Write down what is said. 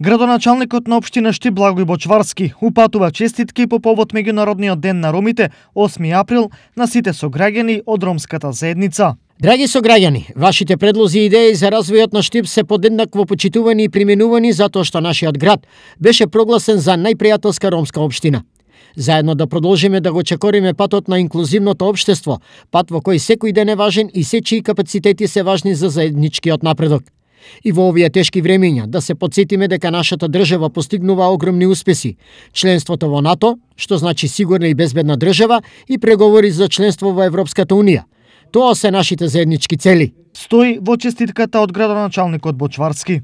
Градоначалникот на општина Шти Благој Бочварски упатува честитки по повод меѓународниот ден на ромите 8 април на сите сограѓани од ромската заедница. Драги сограѓани, вашите предлози и идеи за развојот на Штип се подеднакво почитувани и применувани затоа што нашиот град беше прогласен за најпријателска ромска општина. Заедно да продолжиме да го чекориме патот на инклузивното општество, пат во кој секој ден е важен и чии капацитети се важни за заедничкиот напредок. И во овие тешки времења да се подсетиме дека нашата држава постигнува огромни успеси. Членството во НАТО, што значи сигурна и безбедна држава, и преговори за членство во Европската Унија. Тоа се нашите заеднички цели. Стои во честитката од градоначалникот Бочварски.